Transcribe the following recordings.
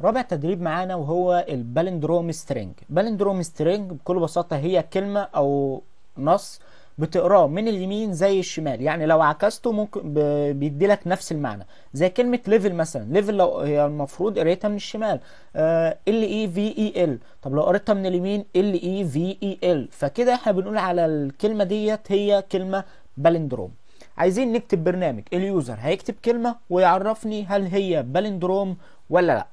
رابع تدريب معانا وهو البالندروم سترينج بالندروم سترينج بكل بساطة هي كلمة أو نص بتقراه من اليمين زي الشمال يعني لو عكسته ممكن بيدي لك نفس المعنى زي كلمه ليفل مثلا ليفل لو هي المفروض قريتها من الشمال ال اي في اي ال طب لو قريتها من اليمين ال اي في اي ال فكده احنا بنقول على الكلمه ديت هي كلمه بالندروم عايزين نكتب برنامج اليوزر هيكتب كلمه ويعرفني هل هي بالندروم ولا لا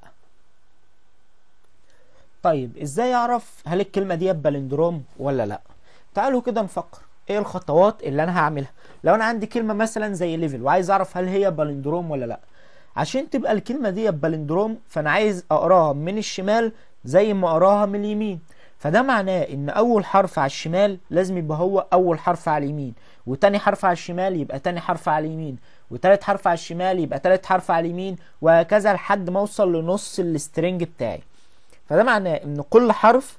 طيب ازاي اعرف هل الكلمه ديت بالندروم ولا لا تعالوا كده نفكر ايه الخطوات اللي انا هعملها لو انا عندي كلمه مثلا زي ليفل وعايز اعرف هل هي بالندروم ولا لا عشان تبقى الكلمه ديت بالندروم فانا عايز اقراها من الشمال زي ما اقراها من اليمين فده معناه ان اول حرف على الشمال لازم يبقى هو اول حرف على اليمين وتاني حرف على الشمال يبقى تاني حرف على اليمين وتالت حرف على الشمال يبقى تالت حرف على اليمين وهكذا لحد ما اوصل لنص السترنج بتاعي فده معناه ان كل حرف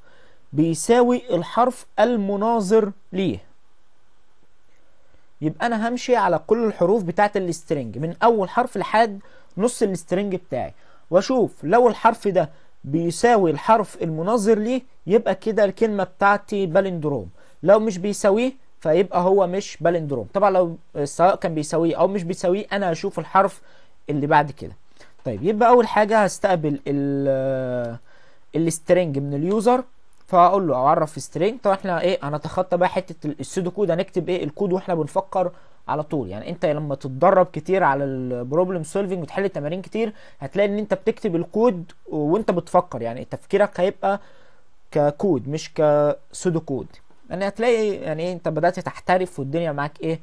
بيساوي الحرف المناظر ليه يبقى انا همشي على كل الحروف بتاعه الاسترنج من اول حرف لحد نص الاسترنج بتاعي واشوف لو الحرف ده بيساوي الحرف المناظر ليه يبقى كده الكلمه بتاعتي بالندروم لو مش بيساويه فيبقى هو مش بالندروم طبعا لو سواء كان بيساويه او مش بيساويه انا هشوف الحرف اللي بعد كده طيب يبقى اول حاجه هستقبل ال السترنج من اليوزر فاقول له اعرف سترنج طب احنا ايه هنتخطى بقى حته السودو كود هنكتب ايه الكود واحنا بنفكر على طول يعني انت لما تتدرب كتير على البروبلم سولفنج وتحل تمارين كتير هتلاقي ان انت بتكتب الكود وانت بتفكر يعني تفكيرك هيبقى ككود مش كسودو كود يعني هتلاقي يعني ايه انت بدات تحترف والدنيا معاك ايه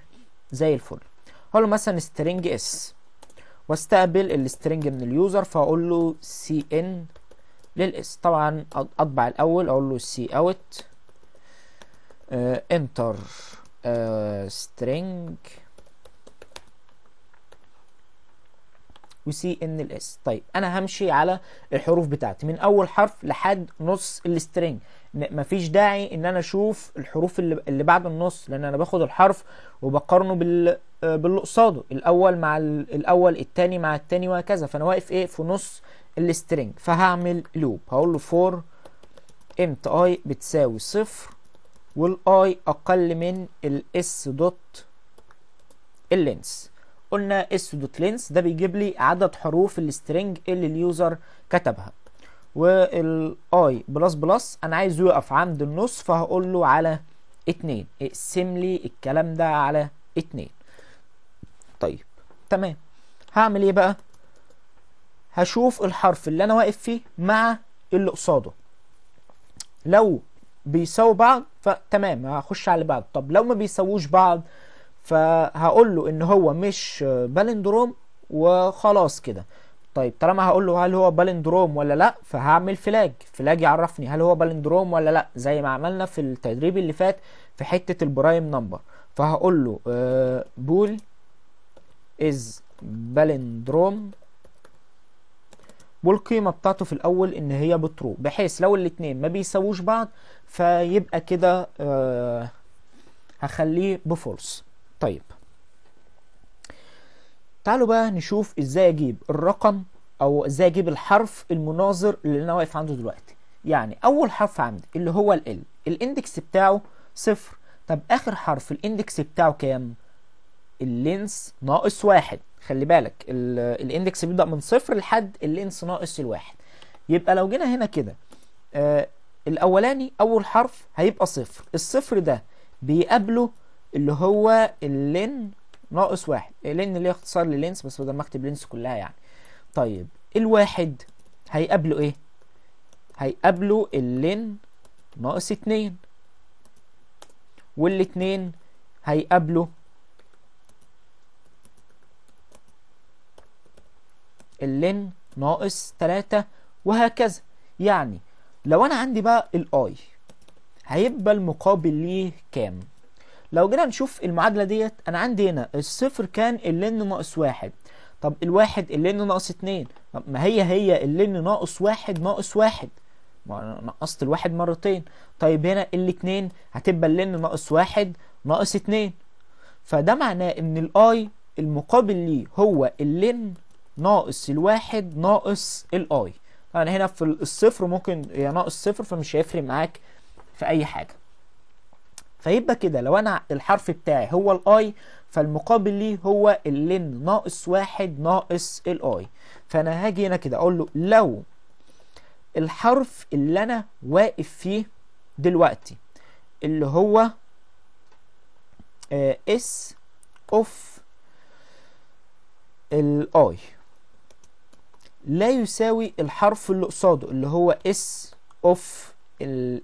زي الفل هقول له مثلا سترنج اس واستقبل السترنج من اليوزر فاقول له سي ان للاس طبعا اطبع الاول اقول له سي اوت آه، انتر آه، سترينج وسي ان الاس طيب انا همشي على الحروف بتاعتي من اول حرف لحد نص السترينج مفيش داعي ان انا اشوف الحروف اللي, اللي بعد النص لان انا باخد الحرف وبقارنه بال آه، باللي قصاده الاول مع الاول التاني مع التاني وهكذا فانا واقف ايه في نص السترنج فهعمل لوب هقول له فور امتى اي بتساوي صفر والاي اقل من الاس دوت اللينس قلنا اس دوت لينس ده بيجيب لي عدد حروف السترنج اللي اليوزر كتبها والاي بلس بلس انا عايزه يقف عند النص فهقول له على اتنين اقسم لي الكلام ده على اتنين طيب تمام هعمل ايه بقى هشوف الحرف اللي انا واقف فيه مع اللي قصاده لو بيساووا بعض فتمام هخش على بعض طب لو ما بيساووش بعض فهقول له ان هو مش بالندروم وخلاص كده طيب طالما هقول له هل هو بالندروم ولا لا فهعمل فلاج فلاج يعرفني هل هو بالندروم ولا لا زي ما عملنا في التدريب اللي فات في حته البرايم نمبر فهقول له آه، بول از بالندروم والقيمة بتاعته في الأول إن هي بترو بحيث لو الاتنين ما بيساووش بعض فيبقى كده آه، هخليه بفولس طيب تعالوا بقى نشوف ازاي اجيب الرقم او ازاي اجيب الحرف المناظر اللي انا واقف عنده دلوقتي يعني اول حرف عندي اللي هو ال ال الاندكس بتاعه صفر طب اخر حرف الاندكس بتاعه كام اللينس ناقص واحد خلي بالك الاندكس بيبدا من صفر لحد اللينس ناقص الواحد يبقى لو جينا هنا كده آه الاولاني اول حرف هيبقى صفر الصفر ده بيقابله اللي هو اللين ناقص واحد اللين اللي اختصار للينس بس بدل ما اكتب لينس كلها يعني طيب الواحد هيقابله ايه هيقابله اللين ناقص اتنين والاتنين هيقابله اللن ناقص 3 وهكذا يعني لو انا عندي بقى الاي هيبقى المقابل ليه كام لو جينا نشوف المعادلة ديت انا عندي هنا الصفر كان اللن ناقص واحد طب الواحد اللن ناقص 2 طب ما هي هي اللن ناقص واحد ناقص واحد ما انا نقصت الواحد مرتين طيب هنا الاثنين هتبقى اللن ناقص واحد ناقص 2 فده معناه ان الاي المقابل ليه هو اللن ناقص الواحد ناقص الاي يعني طبعا هنا في الصفر ممكن يا ناقص صفر فمش هيفرق معاك في اي حاجه فيبقى كده لو انا الحرف بتاعي هو الاي فالمقابل ليه هو اللين ناقص واحد ناقص الاي فانا هاجي هنا كده اقول له لو الحرف اللي انا واقف فيه دلوقتي اللي هو اس اوف الاي لا يساوي الحرف اللي قصاده اللي هو اس اوف ال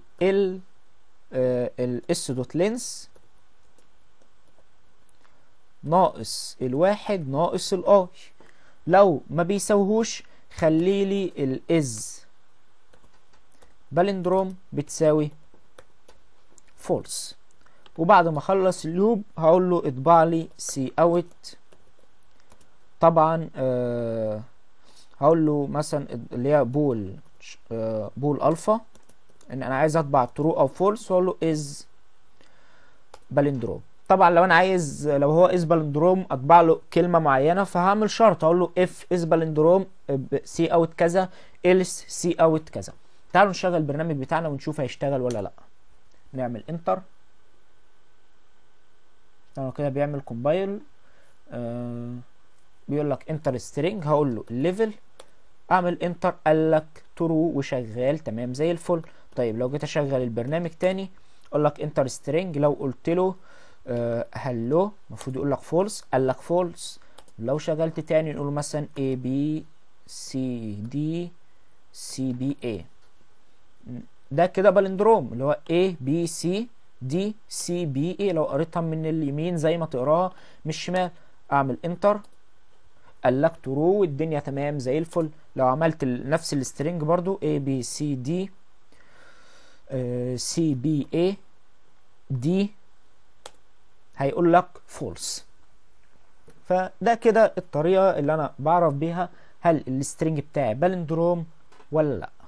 آه، ال الاس دوت لينس ناقص الواحد ناقص الاي لو ما بيساويهوش خليلي الاز بالندروم بتساوي فولس وبعد ما اخلص اللوب هقول له اطبع لي سي اوت طبعا آه هقول له مثلا اللي هي بول آه، بول الفا ان انا عايز اطبع ترو او فولس واقول له از بالندروم طبعا لو انا عايز لو هو از بالندروم اطبع له كلمه معينه فهعمل شرط اقول له اف از بالندروم سي اوت كذا الس سي اوت كذا تعالوا نشغل البرنامج بتاعنا ونشوف هيشتغل ولا لا نعمل انتر هو كده بيعمل كومبايل آه بيقول لك انتر سترينج هقول له الليفل اعمل انتر قال لك ترو وشغال تمام زي الفل طيب لو جيت اشغل البرنامج تاني اقول لك انتر سترينج لو قلت له آه، هلو المفروض يقول لك فولس قال لك فولس لو شغلت تاني نقول مثلا A B C D C B A ده كده بالندروم اللي هو A B C D C B A لو قريتها من اليمين زي ما تقراها من الشمال اعمل انتر قال لك ترو والدنيا تمام زي الفل لو عملت نفس السترنج برضو A B C D آه، C B A D هيقول لك false فده كده الطريقة اللي أنا بعرف بيها هل السترنج بتاعي بالندروم ولا لأ